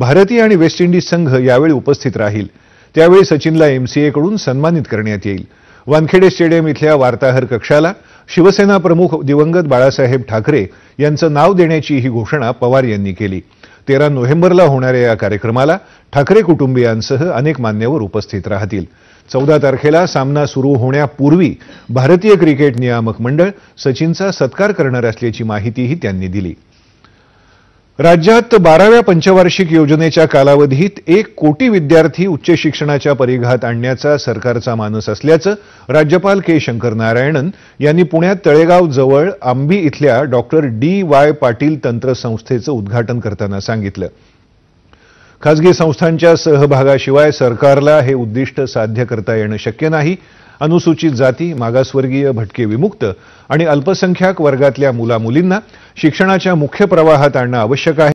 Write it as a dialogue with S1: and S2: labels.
S1: भारतीय आणि West Indies संघ यावेळी उपस्थित राहील त्यावेळी सचिनला एमसीएकडून सन्मानित करण्यात येईल वानखेडे स्टेडियम इथल्या वार्ताहर कक्षाला शिवसेना प्रमुख दिवंगत बाळासाहेब ठाकरे यांचं नाव देण्याची ही घोषणा पवार यांनी केली तेरा नोव्हेंबरला होणाऱ्या या कार्यक्रमाला ठाकरे कुटुंबियांसह अनेक मान्यवर उपस्थित राहतील चौदा तारखेला सामना सुरू होण्यापूर्वी भारतीय क्रिकेट नियामक मंडळ सचिनचा सत्कार करणार असल्याची माहितीही त्यांनी दिली राज्यात बाराव्या पंचवार्षिक योजनेच्या कालावधीत एक कोटी विद्यार्थी उच्च शिक्षणाच्या परिघात आणण्याचा सरकारचा मानस असल्याचं राज्यपाल के शंकर नारायणन यांनी पुण्यात तळेगाव जवळ आंबी इथल्या डॉक्टर डी वाय पाटील तंत्रसंस्थेचं उद्घाटन करताना सांगितलं खाजगी संस्थांच्या सहभागाशिवाय सरकारला हे उद्दिष्ट साध्य करता येणं शक्य नाही अनुसूचित जाती मागासवर्गीय भटके विमुक्त आणि अल्पसंख्याक वर्गातल्या मुलामुलींना शिक्षणाच्या मुख्य प्रवाहात आणणं आवश्यक आहे